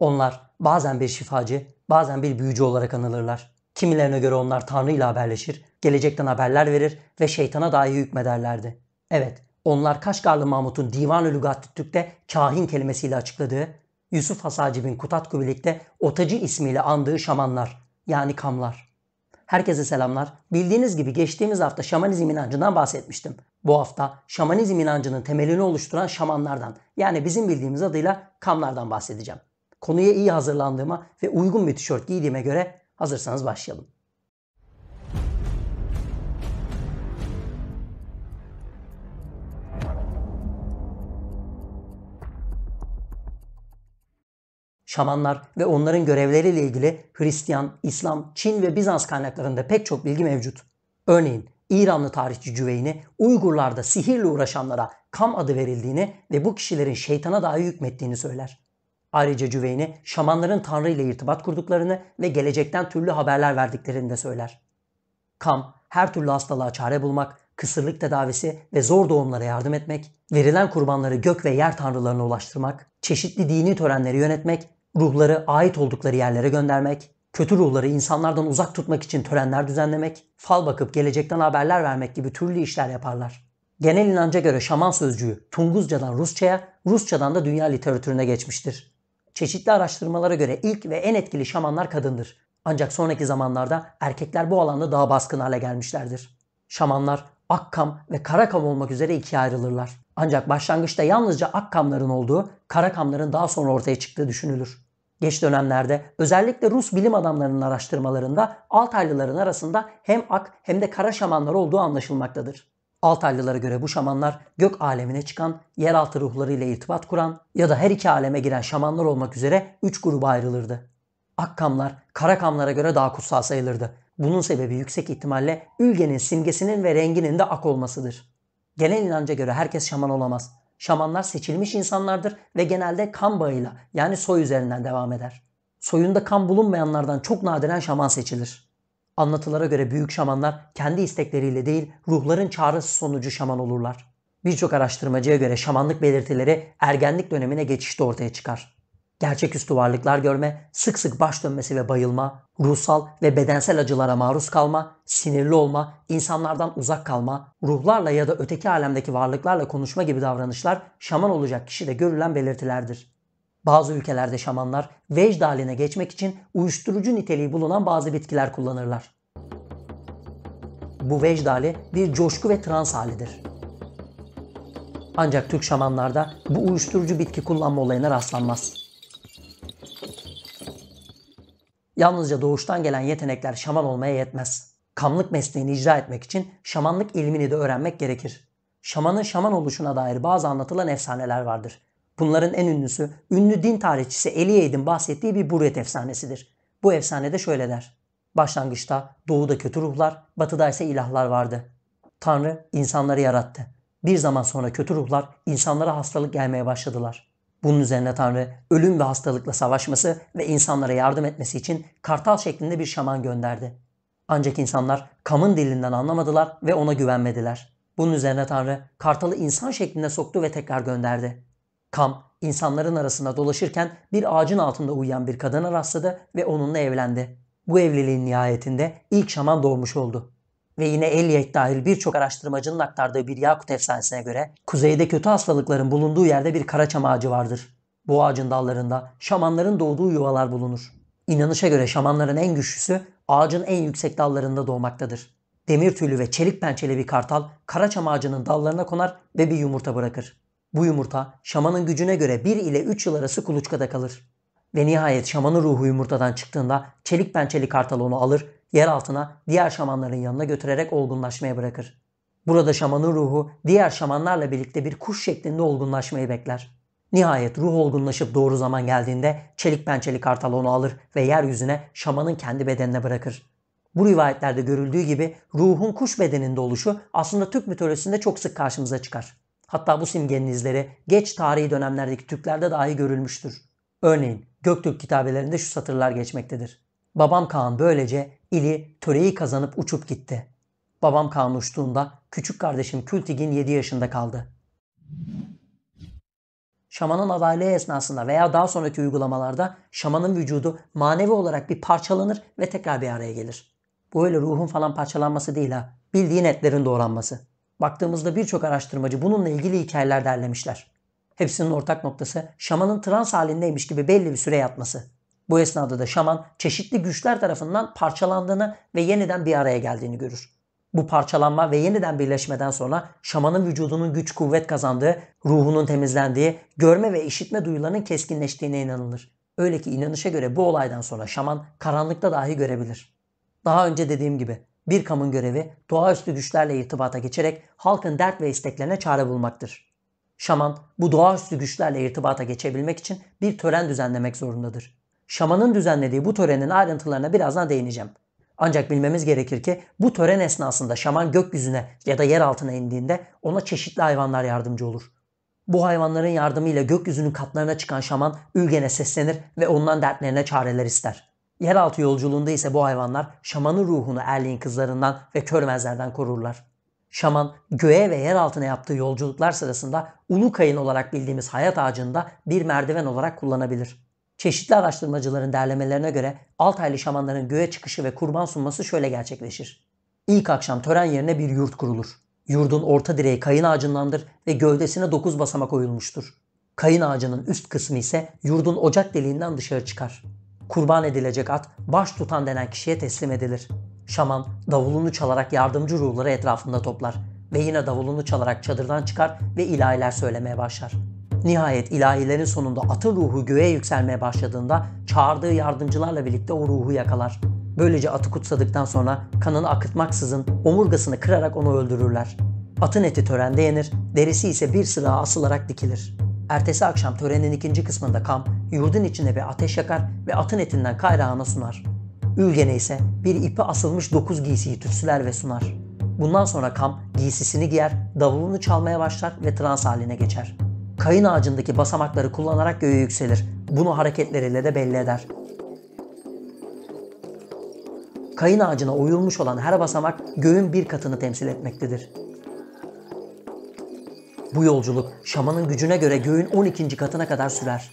Onlar bazen bir şifacı, bazen bir büyücü olarak anılırlar. Kimilerine göre onlar Tanrı ile haberleşir, gelecekten haberler verir ve şeytana dahi hükmederlerdi. Evet, onlar Kaşgarlı Mahmut'un Divan-ı Lügatüttük'te kahin kelimesiyle açıkladığı, Yusuf Hasacib'in Kutatku birlikte Otacı ismiyle andığı şamanlar yani kamlar. Herkese selamlar. Bildiğiniz gibi geçtiğimiz hafta şamanizm inancından bahsetmiştim. Bu hafta şamanizm inancının temelini oluşturan şamanlardan yani bizim bildiğimiz adıyla kamlardan bahsedeceğim konuya iyi hazırlandığıma ve uygun bir tişört giydiğime göre hazırsanız başlayalım. şamanlar ve onların görevleriyle ilgili Hristiyan, İslam, Çin ve Bizans kaynaklarında pek çok bilgi mevcut. Örneğin İranlı tarihçi Cüveyni Uygurlarda sihirle uğraşanlara kam adı verildiğini ve bu kişilerin şeytana dahi hükmettiğini söyler. Ayrıca Cüveyni şamanların Tanrı ile irtibat kurduklarını ve gelecekten türlü haberler verdiklerini de söyler. Kam, her türlü hastalığa çare bulmak, kısırlık tedavisi ve zor doğumlara yardım etmek, verilen kurbanları gök ve yer tanrılarına ulaştırmak, çeşitli dini törenleri yönetmek, ruhları ait oldukları yerlere göndermek, kötü ruhları insanlardan uzak tutmak için törenler düzenlemek, fal bakıp gelecekten haberler vermek gibi türlü işler yaparlar. Genel inanca göre şaman sözcüğü Tunguzcadan Rusça'ya, Rusçadan da dünya literatürüne geçmiştir. Çeşitli araştırmalara göre ilk ve en etkili şamanlar kadındır. Ancak sonraki zamanlarda erkekler bu alanda daha baskın hale gelmişlerdir. Şamanlar Akkam ve Karakam olmak üzere ikiye ayrılırlar. Ancak başlangıçta yalnızca Akkamların olduğu, Karakamların daha sonra ortaya çıktığı düşünülür. Geç dönemlerde özellikle Rus bilim adamlarının araştırmalarında Altaylıların arasında hem Ak hem de Kara şamanlar olduğu anlaşılmaktadır. Altaylılara göre bu şamanlar gök alemine çıkan, yeraltı ruhları ile irtibat kuran ya da her iki aleme giren şamanlar olmak üzere üç gruba ayrılırdı. Akkamlar, Karakamlara göre daha kutsal sayılırdı. Bunun sebebi yüksek ihtimalle ülgenin simgesinin ve renginin de ak olmasıdır. Genel inanca göre herkes şaman olamaz. Şamanlar seçilmiş insanlardır ve genelde kan bağıyla yani soy üzerinden devam eder. Soyunda kan bulunmayanlardan çok nadiren şaman seçilir. Anlatılara göre büyük şamanlar kendi istekleriyle değil ruhların çağrısı sonucu şaman olurlar. Birçok araştırmacıya göre şamanlık belirtileri ergenlik dönemine geçişte ortaya çıkar. Gerçeküstü varlıklar görme, sık sık baş dönmesi ve bayılma, ruhsal ve bedensel acılara maruz kalma, sinirli olma, insanlardan uzak kalma, ruhlarla ya da öteki alemdeki varlıklarla konuşma gibi davranışlar şaman olacak kişide görülen belirtilerdir. Bazı ülkelerde şamanlar vecd haline geçmek için uyuşturucu niteliği bulunan bazı bitkiler kullanırlar. Bu vecd hali bir coşku ve trans halidir. Ancak Türk şamanlarda bu uyuşturucu bitki kullanma olayına rastlanmaz. Yalnızca doğuştan gelen yetenekler şaman olmaya yetmez. Kamlık mesleğini icra etmek için şamanlık ilmini de öğrenmek gerekir. Şamanın şaman oluşuna dair bazı anlatılan efsaneler vardır. Bunların en ünlüsü ünlü din tarihçisi Eliye'nin bahsettiği bir Buret efsanesidir. Bu efsanede şöyle der. Başlangıçta doğuda kötü ruhlar, batıda ise ilahlar vardı. Tanrı insanları yarattı. Bir zaman sonra kötü ruhlar insanlara hastalık gelmeye başladılar. Bunun üzerine Tanrı ölüm ve hastalıkla savaşması ve insanlara yardım etmesi için kartal şeklinde bir şaman gönderdi. Ancak insanlar kamın dilinden anlamadılar ve ona güvenmediler. Bunun üzerine Tanrı kartalı insan şeklinde soktu ve tekrar gönderdi. Kam insanların arasında dolaşırken bir ağacın altında uyuyan bir kadına rastladı ve onunla evlendi. Bu evliliğin nihayetinde ilk şaman doğmuş oldu. Ve yine Eliyek dahil birçok araştırmacının aktardığı bir Yakut efsanesine göre kuzeyde kötü hastalıkların bulunduğu yerde bir karaçam ağacı vardır. Bu ağacın dallarında şamanların doğduğu yuvalar bulunur. İnanışa göre şamanların en güçlüsü ağacın en yüksek dallarında doğmaktadır. Demir tüylü ve çelik pençeli bir kartal karaçam ağacının dallarına konar ve bir yumurta bırakır. Bu yumurta şamanın gücüne göre 1 ile 3 yıl arası kuluçkada kalır. Ve nihayet şamanın ruhu yumurtadan çıktığında çelik pençeli kartal onu alır, yer altına diğer şamanların yanına götürerek olgunlaşmaya bırakır. Burada şamanın ruhu diğer şamanlarla birlikte bir kuş şeklinde olgunlaşmayı bekler. Nihayet ruh olgunlaşıp doğru zaman geldiğinde çelik pençeli kartal onu alır ve yeryüzüne şamanın kendi bedenine bırakır. Bu rivayetlerde görüldüğü gibi ruhun kuş bedeninde oluşu aslında Türk mitolojisinde çok sık karşımıza çıkar. Hatta bu simgenin izleri geç tarihi dönemlerdeki Türklerde dahi görülmüştür. Örneğin Göktürk kitabelerinde şu satırlar geçmektedir. Babam Kaan böylece ili töreyi kazanıp uçup gitti. Babam Kaan uçtuğunda küçük kardeşim Kültigin 7 yaşında kaldı. Şamanın adaylığı esnasında veya daha sonraki uygulamalarda şamanın vücudu manevi olarak bir parçalanır ve tekrar bir araya gelir. Bu öyle ruhun falan parçalanması değil ha. Bildiğin etlerin doğranması. Baktığımızda birçok araştırmacı bununla ilgili hikayeler derlemişler. Hepsinin ortak noktası şamanın trans halindeymiş gibi belli bir süre yatması. Bu esnada da şaman çeşitli güçler tarafından parçalandığını ve yeniden bir araya geldiğini görür. Bu parçalanma ve yeniden birleşmeden sonra şamanın vücudunun güç kuvvet kazandığı, ruhunun temizlendiği, görme ve işitme duyularının keskinleştiğine inanılır. Öyle ki inanışa göre bu olaydan sonra şaman karanlıkta dahi görebilir. Daha önce dediğim gibi bir kamun görevi doğaüstü güçlerle irtibata geçerek halkın dert ve isteklerine çare bulmaktır. Şaman bu doğaüstü güçlerle irtibata geçebilmek için bir tören düzenlemek zorundadır. Şamanın düzenlediği bu törenin ayrıntılarına birazdan değineceğim. Ancak bilmemiz gerekir ki bu tören esnasında şaman gökyüzüne ya da yer altına indiğinde ona çeşitli hayvanlar yardımcı olur. Bu hayvanların yardımıyla gökyüzünün katlarına çıkan şaman Ülgen'e seslenir ve ondan dertlerine çareler ister. Yeraltı yolculuğunda ise bu hayvanlar şamanın ruhunu erliğin kızlarından ve körmezlerden korurlar. Şaman göğe ve yer altına yaptığı yolculuklar sırasında ulu kayın olarak bildiğimiz hayat ağacında bir merdiven olarak kullanabilir. Çeşitli araştırmacıların derlemelerine göre Altaylı şamanların göğe çıkışı ve kurban sunması şöyle gerçekleşir. İlk akşam tören yerine bir yurt kurulur. Yurdun orta direği kayın ağacındandır ve gövdesine 9 basamak koyulmuştur. Kayın ağacının üst kısmı ise yurdun ocak deliğinden dışarı çıkar kurban edilecek at baş tutan denen kişiye teslim edilir. Şaman davulunu çalarak yardımcı ruhları etrafında toplar ve yine davulunu çalarak çadırdan çıkar ve ilahiler söylemeye başlar. Nihayet ilahilerin sonunda atın ruhu göğe yükselmeye başladığında çağırdığı yardımcılarla birlikte o ruhu yakalar. Böylece atı kutsadıktan sonra kanını akıtmaksızın omurgasını kırarak onu öldürürler. Atın eti törende yenir, derisi ise bir sıra asılarak dikilir. Ertesi akşam törenin ikinci kısmında Kam yurdun içine bir ateş yakar ve atın etinden kayrağına sunar. Ülgene ise bir ipi asılmış dokuz giysiyi tütsüler ve sunar. Bundan sonra Kam giysisini giyer, davulunu çalmaya başlar ve trans haline geçer. Kayın ağacındaki basamakları kullanarak göğe yükselir. Bunu hareketleriyle de belli eder. Kayın ağacına oyulmuş olan her basamak göğün bir katını temsil etmektedir. Bu yolculuk şamanın gücüne göre göğün 12. katına kadar sürer.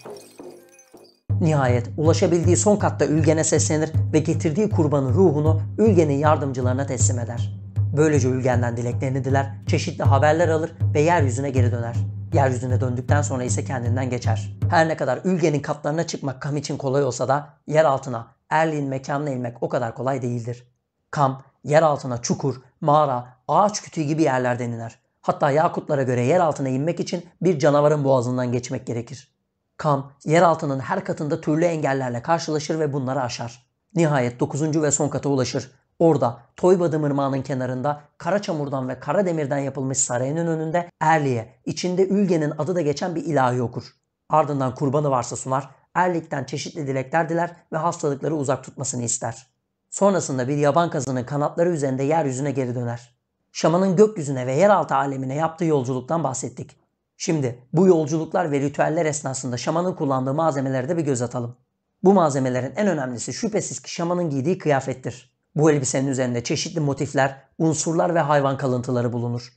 Nihayet ulaşabildiği son katta Ülgen'e seslenir ve getirdiği kurbanın ruhunu Ülgen'in yardımcılarına teslim eder. Böylece Ülgen'den dileklerini diler, çeşitli haberler alır ve yeryüzüne geri döner. Yeryüzüne döndükten sonra ise kendinden geçer. Her ne kadar Ülgen'in katlarına çıkmak Kam için kolay olsa da yer altına, Erlin mekanına inmek o kadar kolay değildir. Kam, yer altına çukur, mağara, ağaç kütüğü gibi yerler iner. Hatta yakutlara göre yer altına inmek için bir canavarın boğazından geçmek gerekir. Kam, yer altının her katında türlü engellerle karşılaşır ve bunları aşar. Nihayet 9. ve son kata ulaşır. Orada Toybadım Irmağı'nın kenarında kara çamurdan ve kara demirden yapılmış sarayının önünde Erli'ye, içinde Ülge'nin adı da geçen bir ilahi okur. Ardından kurbanı varsa sunar, Erlik'ten çeşitli dilekler diler ve hastalıkları uzak tutmasını ister. Sonrasında bir yaban kazının kanatları üzerinde yeryüzüne geri döner şamanın gökyüzüne ve yeraltı alemine yaptığı yolculuktan bahsettik. Şimdi bu yolculuklar ve ritüeller esnasında şamanın kullandığı malzemelere de bir göz atalım. Bu malzemelerin en önemlisi şüphesiz ki şamanın giydiği kıyafettir. Bu elbisenin üzerinde çeşitli motifler, unsurlar ve hayvan kalıntıları bulunur.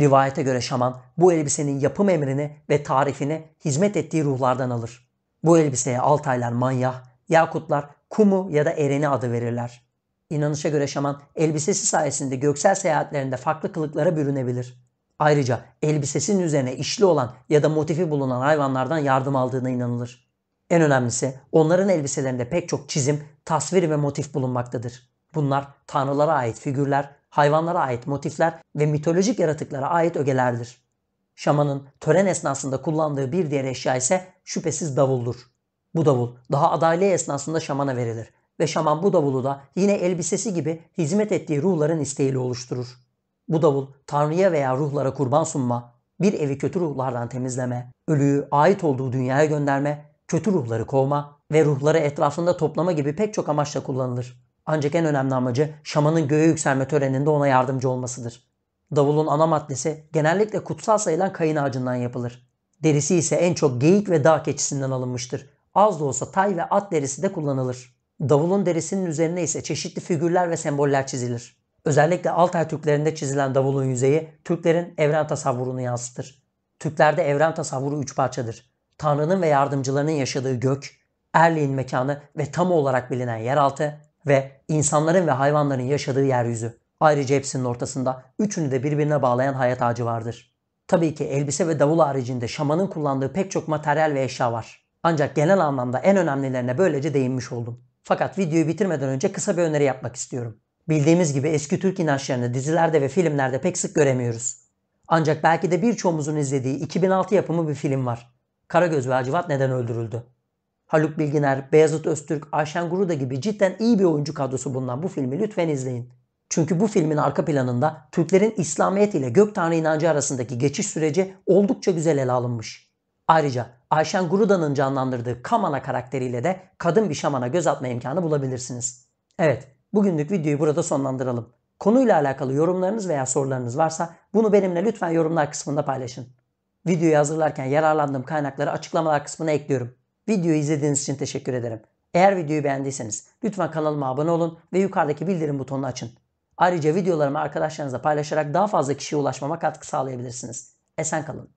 Rivayete göre şaman bu elbisenin yapım emrini ve tarifini hizmet ettiği ruhlardan alır. Bu elbiseye Altaylar manyah, Yakutlar kumu ya da ereni adı verirler. İnanışa göre şaman elbisesi sayesinde göksel seyahatlerinde farklı kılıklara bürünebilir. Ayrıca elbisesinin üzerine işli olan ya da motifi bulunan hayvanlardan yardım aldığına inanılır. En önemlisi onların elbiselerinde pek çok çizim, tasvir ve motif bulunmaktadır. Bunlar tanrılara ait figürler, hayvanlara ait motifler ve mitolojik yaratıklara ait ögelerdir. Şamanın tören esnasında kullandığı bir diğer eşya ise şüphesiz davuldur. Bu davul daha adaylığı esnasında şamana verilir ve şaman bu davulu da yine elbisesi gibi hizmet ettiği ruhların isteğiyle oluşturur. Bu davul tanrıya veya ruhlara kurban sunma, bir evi kötü ruhlardan temizleme, ölüyü ait olduğu dünyaya gönderme, kötü ruhları kovma ve ruhları etrafında toplama gibi pek çok amaçla kullanılır. Ancak en önemli amacı şamanın göğe yükselme töreninde ona yardımcı olmasıdır. Davulun ana maddesi genellikle kutsal sayılan kayın ağacından yapılır. Derisi ise en çok geyik ve dağ keçisinden alınmıştır. Az da olsa tay ve at derisi de kullanılır. Davulun derisinin üzerine ise çeşitli figürler ve semboller çizilir. Özellikle Altay Türklerinde çizilen davulun yüzeyi Türklerin evren tasavvurunu yansıtır. Türklerde evren tasavvuru üç parçadır. Tanrı'nın ve yardımcılarının yaşadığı gök, erliğin mekanı ve tam olarak bilinen yeraltı ve insanların ve hayvanların yaşadığı yeryüzü. Ayrıca hepsinin ortasında üçünü de birbirine bağlayan hayat ağacı vardır. Tabii ki elbise ve davul haricinde şamanın kullandığı pek çok materyal ve eşya var. Ancak genel anlamda en önemlilerine böylece değinmiş oldum. Fakat videoyu bitirmeden önce kısa bir öneri yapmak istiyorum. Bildiğimiz gibi eski Türk inançlarını dizilerde ve filmlerde pek sık göremiyoruz. Ancak belki de birçoğumuzun izlediği 2006 yapımı bir film var. Karagöz ve Acıvat neden öldürüldü? Haluk Bilginer, Beyazıt Öztürk, Ayşen Guruda gibi cidden iyi bir oyuncu kadrosu bulunan bu filmi lütfen izleyin. Çünkü bu filmin arka planında Türklerin İslamiyet ile Gök Tanrı inancı arasındaki geçiş süreci oldukça güzel ele alınmış. Ayrıca Ayşen Gruda'nın canlandırdığı Kamana karakteriyle de kadın bir şamana göz atma imkanı bulabilirsiniz. Evet, bugünlük videoyu burada sonlandıralım. Konuyla alakalı yorumlarınız veya sorularınız varsa bunu benimle lütfen yorumlar kısmında paylaşın. Videoyu hazırlarken yararlandığım kaynakları açıklamalar kısmına ekliyorum. Videoyu izlediğiniz için teşekkür ederim. Eğer videoyu beğendiyseniz lütfen kanalıma abone olun ve yukarıdaki bildirim butonunu açın. Ayrıca videolarımı arkadaşlarınızla paylaşarak daha fazla kişiye ulaşmama katkı sağlayabilirsiniz. Esen kalın.